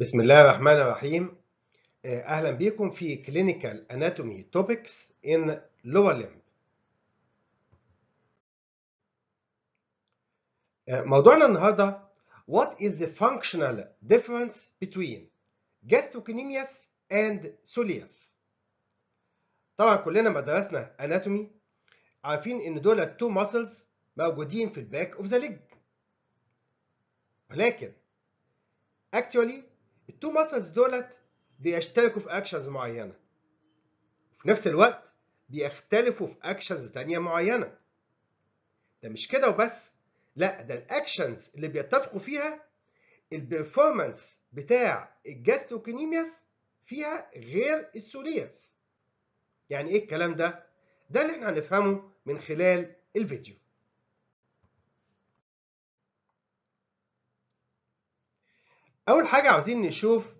بسم الله الرحمن الرحيم آه، اهلا بكم في كلينيكال اناتومي توبكس ان لوور ليمب موضوعنا النهارده what is the functional difference between gastrocnemius and soleus طبعا كلنا ما درسنا اناتومي عارفين ان دول التو ماسلز موجودين في الباك اوف ذا ليج ولكن actually التو ماسلز دولت بيشتركوا في اكشنز معينه وفي نفس الوقت بيختلفوا في اكشنز تانية معينه ده مش كده وبس لا ده الاكشنز اللي بيتفقوا فيها البرفورمانس بتاع الجاستروكينيمياس فيها غير السولياس يعني ايه الكلام ده ده اللي احنا هنفهمه من خلال الفيديو اول حاجه عاوزين نشوف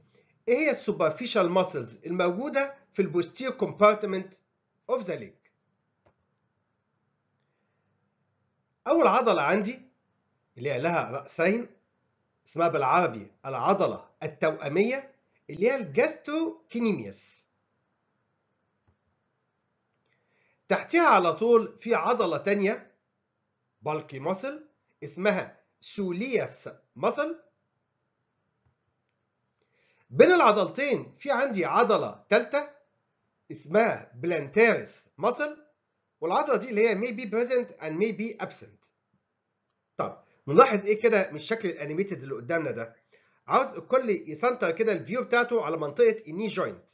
ايه هي السوبرفيشال ماسلز الموجوده في البوستير كومبارتمنت اوف ذا ليج اول عضله عندي اللي هي لها راسين اسمها بالعربي العضله التواميه اللي هي كينيميس تحتها على طول في عضله تانية بالكي ماسل اسمها سولياس ماسل بين العضلتين في عندي عضلة تالتة اسمها بلانتيرس مصل والعضلة دي اللي هي may be present and may be absent. طب نلاحظ ايه كده من الشكل الانيميتد اللي قدامنا ده؟ عاوز الكل يسنتر كده الفيو بتاعته على منطقة الني جوينت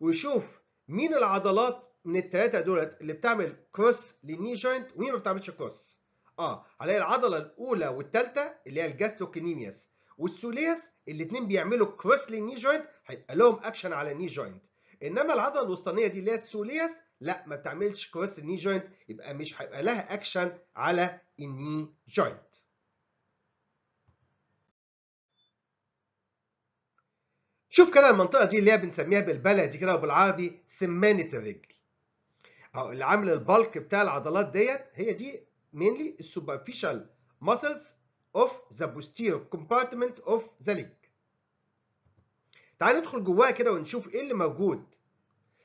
ويشوف مين العضلات من الثلاثة دولت اللي بتعمل كروس للني جوينت ومين ما بتعملش كروس. اه هلاقي العضلة الأولى والثالثة اللي هي الجاستوكينيميس والسوليس الاثنين بيعملوا كروس للني جوينت هيبقى لهم اكشن على الني جوينت انما العضله الوسطانيه دي اللي هي السوليس لا ما بتعملش كروس للني جوينت يبقى مش هيبقى لها اكشن على الني جوينت شوف كده المنطقه دي اللي هي بنسميها بالبلدي كده وبالعربي سمانه الرجل او اللي عامل البلك بتاع العضلات ديت هي دي mainly superficial muscles of the posterior compartment of the leg تعال ندخل جواها كده ونشوف ايه اللي موجود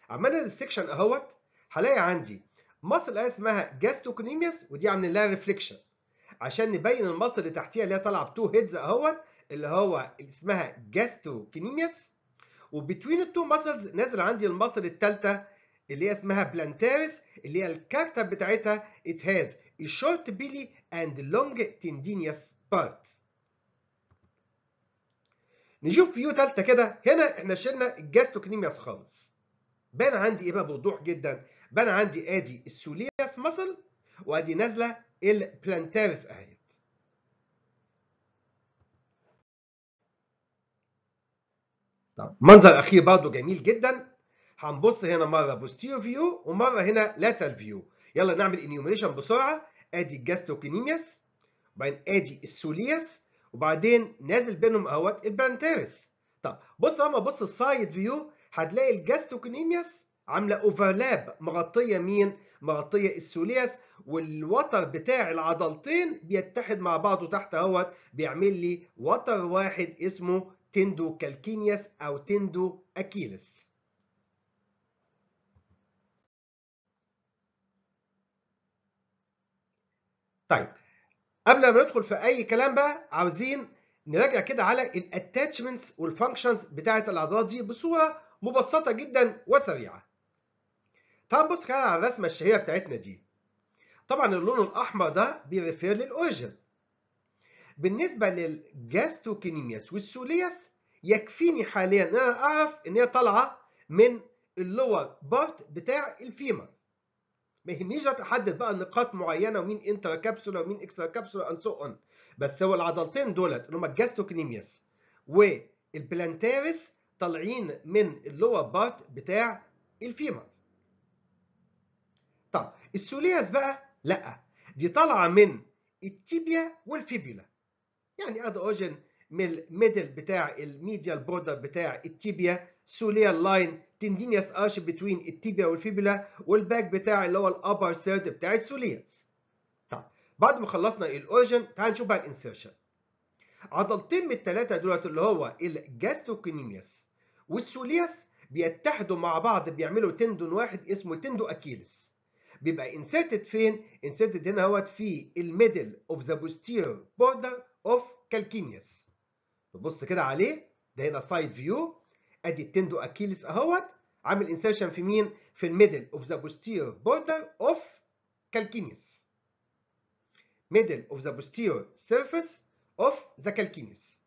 عملنا السكشن اهوت هلاقي عندي مصل اسمها جاستوكونيميس ودي عامل لها ريفليكشن عشان نبين المصل اللي تحتيها اللي هي طالعه بتو هيدز اهوت اللي هو اسمها جاستوكينيميس وبتوين التو مصلز نازل عندي المصل الثالثه اللي هي اسمها بلانتاريس اللي هي الكارتة بتاعتها it has a short belly and long tendinous part نشوف فيو ثالثه كده هنا احنا شلنا الجاستوكنيمياس خالص بان عندي ايه بقى بوضوح جدا بان عندي ادي السولياس مسل وادي نازله البلانتارس اهي طب منظر اخير برضه جميل جدا هنبص هنا مره بوستيريو فيو ومره هنا لاتال فيو يلا نعمل انيوميشن بسرعه ادي الجاستوكنيمياس وبعدين ادي السولياس وبعدين نازل بينهم اهوت البانتيرس طب بص اما بص السايد فيو هتلاقي الجاستوكنيمياس عامله اوفرلاب مغطيه مين مغطيه السولياس والوتر بتاع العضلتين بيتحد مع بعضه تحت اهوت بيعمل لي وتر واحد اسمه تندو كالكينياس او تندو اكيلس طيب قبل ما ندخل في اي كلام بقى عاوزين نراجع كده على الاتاتشمنتس والفانكشنز بتاعه الاعضاء دي بصوره مبسطه جدا وسريعه تعال بص كده على الرسمه الشهيره بتاعتنا دي طبعا اللون الاحمر ده بيرفير للاوريجن بالنسبه للجاستروكينيمياس والسولياس يكفيني حاليا ان انا اعرف ان هي طالعه من اللور بارت بتاع الفيمر ما يهمنيش تحدد بقى نقاط معينه ومين انترا كابسولا ومين اكسترا كابسولا اند سو اون بس هو العضلتين دولت اللي هم الجاستوكنيميس والبلانتاريس طالعين من اللور بارت بتاع الفيمر طب السولياس بقى لا دي طالعه من التيبيا والفيبيولا يعني ادوجن من الميدل بتاع الميديال بوردر بتاع التيبيا سوليان لاين تندينيس ارش بتوين التيبيا والفيبولا والباك بتاع اللي هو الابر سيرد بتاع السوليس طب بعد ما خلصنا الاوجن تعال نشوف بقى الانسيرشن عضلتين من الثلاثه دولت اللي هو الجاستروكنيميوس والسوليس بيتحدوا مع بعض بيعملوا تندون واحد اسمه تندو اكيلس بيبقى انسيرتد فين انسيرتد هنا اهوت في الميدل اوف ذا بوستيرور بوردر اوف كالكينيس تبص كده عليه ده هنا سايد فيو ادي التندو اكيلس اهوت عامل انسيرشن في مين في الميدل اوف ذا بوستير بوردر اوف كالكينيس ميدل اوف ذا بوستير سيرفيس اوف ذا كالكينيس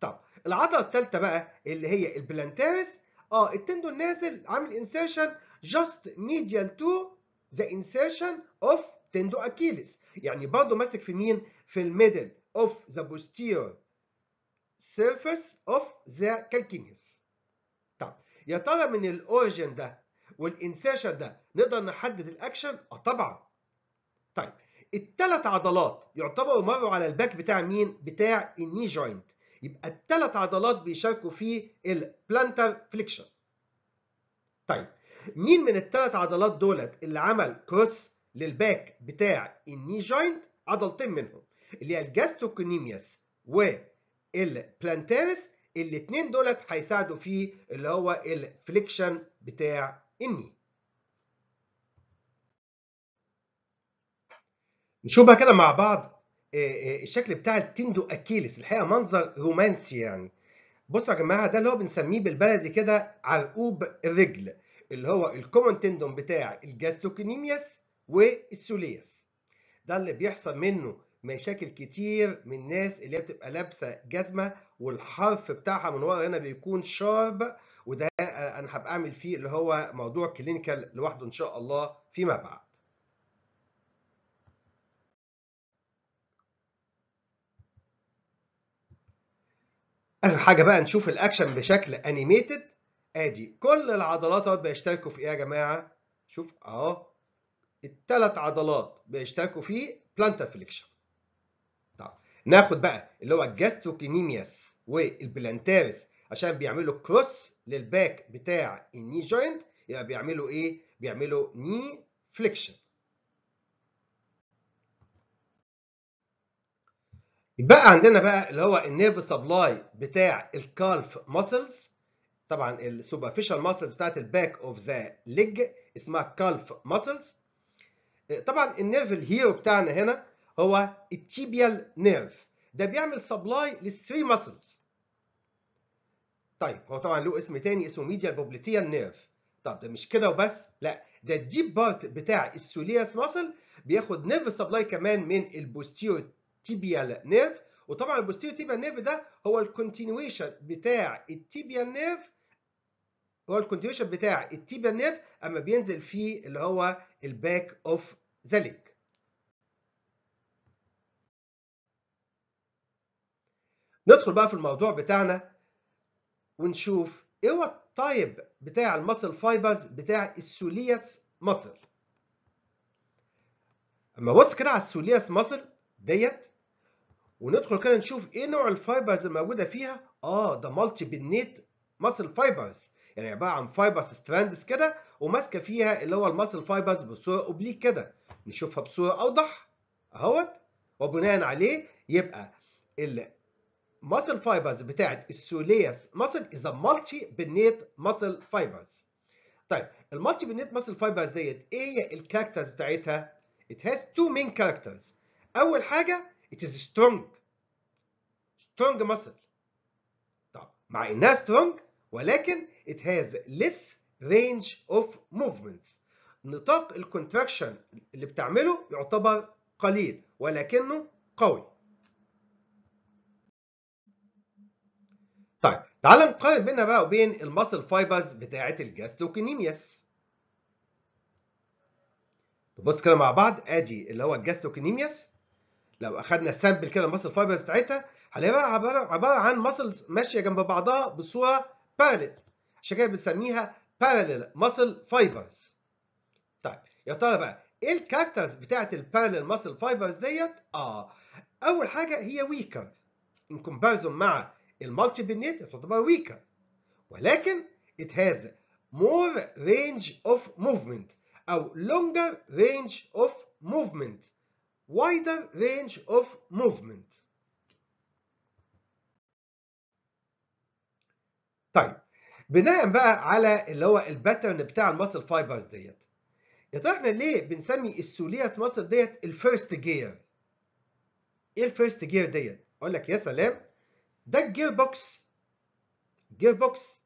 طب العضله الثالثه بقى اللي هي البلانتاريس اه التندو النازل عامل انسيرشن جاست ميديال تو ذا انسيرشن اوف تندو اكيلس يعني برضه ماسك في مين في الميدل اوف ذا بوستير سيرفيس اوف ذا كالكينيس طب يا ترى من الاوريجن ده والانسيشن ده نقدر نحدد الاكشن؟ اه طبعا. طيب الثلاث عضلات يعتبروا مروا على الباك بتاع مين؟ بتاع الني جوينت. يبقى الثلاث عضلات بيشاركوا في البلانتر فليكشن. طيب مين من الثلاث عضلات دولت اللي عمل كروس للباك بتاع الني جوينت؟ عضلتين منهم اللي هي الجاستوكونيمياس والبلانتيرس الاثنين دولت هيساعدوا في اللي هو الفليكشن بتاع الني نشوف بقى كده مع بعض آه، آه، الشكل بتاع التندو اكيلس الحقيقه منظر رومانسي يعني بصوا يا جماعه ده اللي هو بنسميه بالبلدي كده عرقوب الرجل اللي هو الكومون تندون بتاع الجاستوكنيميس والسوليس ده اللي بيحصل منه مشاكل كتير من الناس اللي هي بتبقى لابسه جزمه والحرف بتاعها من ورا هنا بيكون شارب وده انا هبقى اعمل فيه اللي هو موضوع كلينيكال لوحده ان شاء الله فيما بعد اخر حاجه بقى نشوف الاكشن بشكل انيميتد ادي كل العضلات اهو بيشتركوا في ايه يا جماعه شوف اهو الثلاث عضلات بيشتركوا في بلانتر فليكشن طب ناخد بقى اللي هو الجاستروكينيميس والبلانتارس عشان بيعملوا كروس للباك بتاع الني جوينت يبقى بيعملوا ايه؟ بيعملوا ني فليكشن. يبقى عندنا بقى اللي هو النيرف سبلاي بتاع الكالف ماسلز طبعا السوبرفيشال ماسلز بتاعت الباك اوف ذا ليج اسمها كالف ماسلز طبعا النيرف الهيرو بتاعنا هنا هو التيبيال نيرف ده بيعمل سبلاي للثري ماسلز طيب هو طبعا له اسم تاني اسمه ميديال بوبليتيان نيرف طب ده مش كده وبس لا ده الديب بارت بتاع السوليس ماسل بياخد نيرف سبلاي كمان من البوستيرو تيبيال نيرف وطبعا البوستيرو تيبيال نيرف ده هو الكونتينويشن بتاع التيبيال نيرف هو الكونتينيوشن بتاع التيبيال نيرف اما بينزل فيه اللي هو الباك اوف ذلك ندخل بقى في الموضوع بتاعنا ونشوف ايه هو التايب بتاع المصل فايبرز بتاع السوليس مصل اما بص كده على السوليس مصل ديت وندخل كده نشوف ايه نوع الفايبرز الموجوده فيها اه ده مالتي بنيت مصل فايبرز يعني عباره عن فايبرز ستراندز كده وماسكه فيها اللي هو المصل فايبرز بصوره اوبليك كده نشوفها بصوره اوضح اهوت وبناء عليه يبقى muscle fibers بتاعت السوليس muscle is a multi pinnate muscle fibers طيب المالتي بنيت muscle fibers ديت ايه هي الكاركترز بتاعتها it has two main characters اول حاجه it is strong strong muscle طب مع انها strong ولكن it has less range of movements نطاق الكونتراكشن اللي بتعمله يعتبر قليل ولكنه قوي طيب تعال نقارن بينها بقى وبين الماسل فايبرز بتاعه الجاستروكينيمياس نبص كده مع بعض ادي اللي هو الجاستروكينيمياس لو اخدنا سامبل كده الماسل فايبرز بتاعتها بقى عباره عباره عن ماسلز ماشيه جنب بعضها بصوره بارلل عشان كده بنسميها بارلل ماسل فايبرز طيب يا ترى بقى ايه الكاركترز بتاعه البارلل ماسل فايبرز ديت اه اول حاجه هي ويكر ان كومباريزون مع المالتي بنيت تعتبر weaker ولكن it has more range of movement أو longer range of movement wider range of movement طيب بناء بقى على اللي هو الباترن بتاع المسل فايبرز ديت يا ترى احنا ليه بنسمي السوليس مسل ديت الفيرست جير ايه الفيرست جير ديت اقول لك يا سلام ده الجير بوكس جير بوكس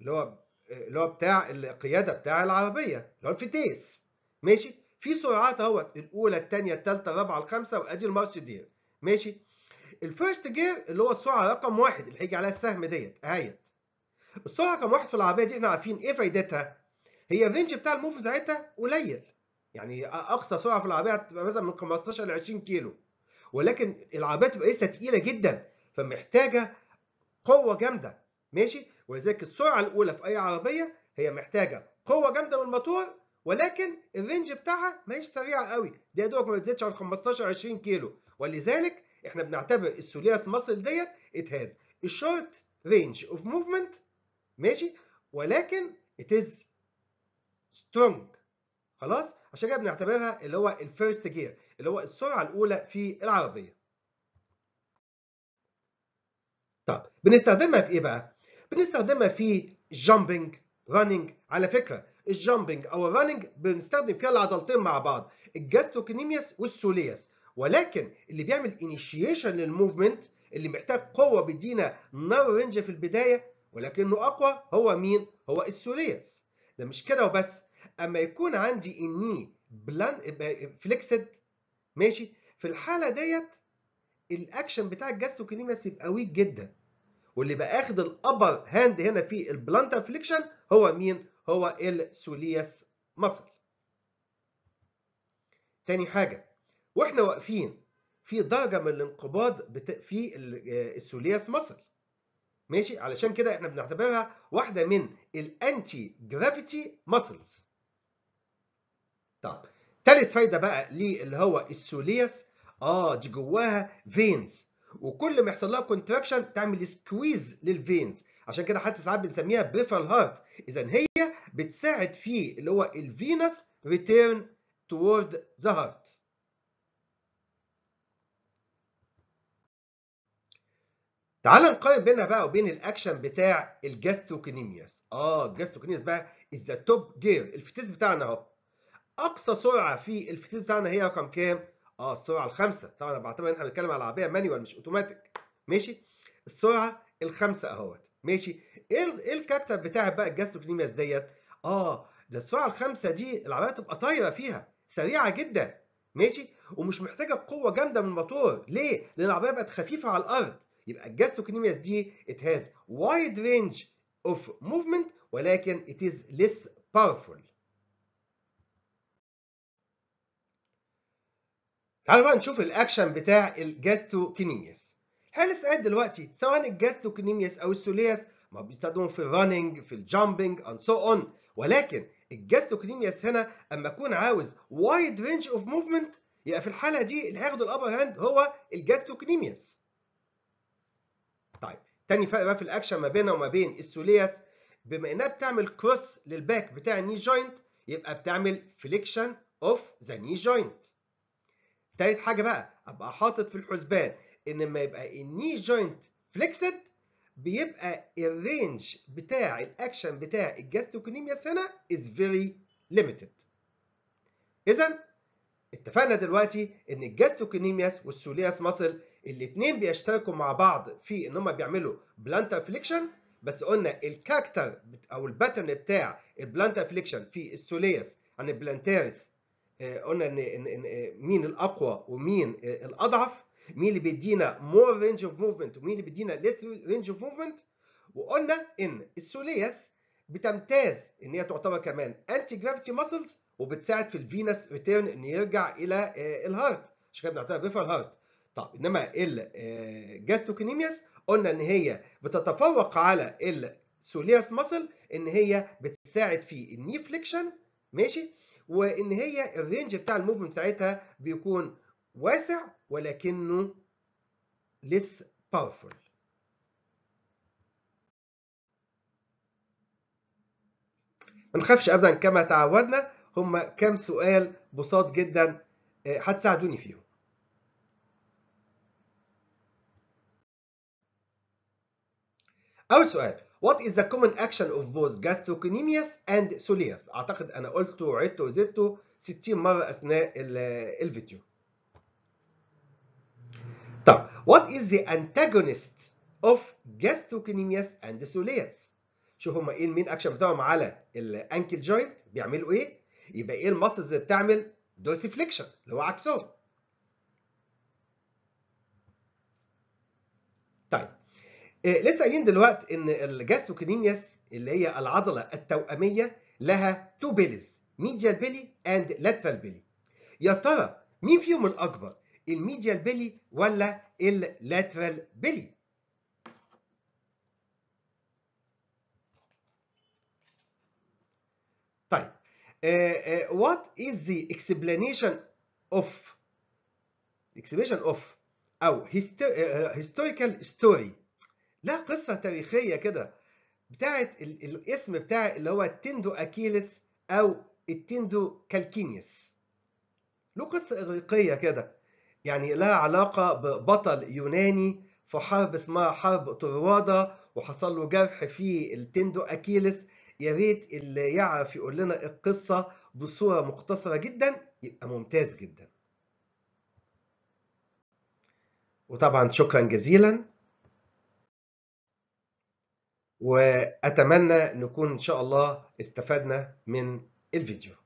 اللي هو اللي هو بتاع القياده بتاع العربيه اللي هو الفتيس ماشي في سرعات اهوت الاولى الثانيه الثالثه الرابعه الخامسه وادي المارش دير ماشي الفيرست جير اللي هو السرعه رقم واحد اللي هيجي عليها السهم ديت اهيت السرعه رقم واحد في العربيه دي احنا عارفين ايه فايدتها هي الرينج بتاع الموف بتاعتها قليل يعني اقصى سرعه في العربيه هتبقى مثلا من 15 ل 20 كيلو ولكن العربيه تبقى لسه تقيله جدا فمحتاجه قوه جامده ماشي ولذلك السرعه الاولى في اي عربيه هي محتاجه قوه جامده من الموتور ولكن الرينج بتاعها ماهيش سريعه قوي دي دوك ما بتزيدش عن 15 20 كيلو ولذلك احنا بنعتبر الثولياس ماسل ديت ات هاز الشورت رينج اوف موفمنت ماشي ولكن ات از سترونج خلاص عشان كده بنعتبرها اللي هو الفيرست جير اللي هو السرعه الاولى في العربيه بنستخدمها في ايه بقى؟ بنستخدمها في جامبنج راننج على فكره الجامبنج او الراننج بنستخدم فيها العضلتين مع بعض الجاستوكنيميوس والسوليس ولكن اللي بيعمل انيشيشن للموفمنت اللي محتاج قوه بيدينا نار رينج في البدايه ولكنه اقوى هو مين؟ هو السوليس ده مش كده وبس اما يكون عندي اني بلان فليكسد ماشي في الحاله ديت الاكشن بتاع الجاستوكنيميوس يبقى ويك جدا واللي بقى اخد الابر هاند هنا في البلانتر فليكشن هو مين؟ هو السوليس مصر تاني حاجة واحنا واقفين في درجة من الانقباض في السوليس آه، مصر ماشي علشان كده احنا بنعتبرها واحدة من الانتي جرافيتي ماسلز. طب تالت فايدة بقى ليه اللي هو السوليس اه دي جواها فينز وكل ما يحصل لها كونتراكشن تعمل سكويز للفينز عشان كده حتى ساعات بنسميها بريفرال هارت اذا هي بتساعد في اللي هو الفينس ريتيرن توورد ذا هارت تعال نقارن بينها بقى وبين الاكشن بتاع الجاستروكينيمياس اه الجاستروكينيمياس بقى از ذا توب جير الفتيس بتاعنا اهو اقصى سرعه في الفتيس بتاعنا هي رقم كام اه السرعه الخمسه طبعا انا بعتبر ان احنا بنتكلم على عربيه مانيوال مش اوتوماتيك ماشي السرعه الخمسه اهوت ماشي ايه ايه الكاركتر بتاع بقى الجاستروكنيمياس ديت اه ده السرعه الخمسه دي العربيه تبقى طايره فيها سريعه جدا ماشي ومش محتاجه قوه جامده من الموتور ليه لان العربيه بقت خفيفه على الارض يبقى الجاستروكنيمياس دي ات هاز وايد رينج اوف موفمنت ولكن ات از ليس باورفول تعالوا بقى نشوف الاكشن بتاع الجاستوكينيميس احنا لسه دلوقتي سواء الجاستوكينيميس او السولياس ما بيستخدموا في الرننج في الجامبنج اند سو اون ولكن الجاستوكينيميس هنا اما اكون عاوز وايد رينج اوف موفمنت يبقى في الحاله دي اللي هياخد الابر هاند هو الجاستوكينيميس طيب تاني فرق بقى في الاكشن ما بينها وما بين السولياس بما انها بتعمل كروس للباك بتاع الني جوينت يبقى بتعمل فليكشن اوف ذا ني جوينت تالت حاجه بقى ابقى حاطط في الحسبان ان لما يبقى الني جوينت فليكسد بيبقى الرينج بتاع الاكشن بتاع الجاستوكونيمياس هنا از فيري ليميتد اذا اتفقنا دلوقتي ان الجاستوكونيمياس والسولياس ماسل الاثنين بيشتركوا مع بعض في ان هم بيعملوا بلانتر فليكشن بس قلنا الكاركتر او الباترن بتاع البلانتر فليكشن في السولياس عن البلانتاريس قلنا ان ان مين الاقوى ومين الاضعف مين اللي بيدينا مور رينج اوف موفمنت ومين اللي بيدينا ليس رينج اوف موفمنت وقلنا ان السوليس بتمتاز ان هي تعتبر كمان انتي جرافيتي ماسلز وبتساعد في الفينس ريتيرن ان يرجع الى آه، الهارت عشان كده بنعتبرها بيفرال هارت طب انما الجاستوكينيمياس آه، قلنا ان هي بتتفوق على السوليس ماسل ان هي بتساعد في النيفليكشن ماشي وان هي الرينج بتاع الموفمنت بتاعتها بيكون واسع ولكنه less powerful ما نخافش ابدا كما تعودنا هم كام سؤال بساط جدا آه، هتساعدوني فيهم اول سؤال What is the common action of both gastrocnemius and soleus؟ أعتقد أنا قلته وعدته وزدته 60 مرة أثناء الفيديو. طب What is the antagonist of gastrocnemius and soleus؟ شوف هما إيه المين أكشن بتاعهم على الأنكل جوينت بيعملوا إيه؟ يبقى إيه الماسلز اللي بتعمل دوسيفليكشن اللي هو عكسهم. إيه، لسه قايلين دلوقتي ان الجاستوكينيمياس اللي هي العضله التواميه لها تو بيليز ميديال بيلي اند لاترال بيلي يا ترى مين فيهم الاكبر الميديال بيلي ولا اللاترال بيلي طيب وات از ذا اكسبلانيشن اوف اكسبلانيشن اوف او هيستوريكال إيه، ستوري historical story لا قصة تاريخية كده بتاعت الاسم بتاع اللي هو التندو أكيلس أو التندو كالكينيس له قصة إغريقية كده يعني لها علاقة ببطل يوناني في حرب اسمها حرب طروادة وحصل له جرح في التندو أكيلس يا ريت اللي يعرف يقول لنا القصة بصورة مختصرة جدا يبقى ممتاز جدا وطبعا شكرا جزيلا واتمنى نكون ان شاء الله استفدنا من الفيديو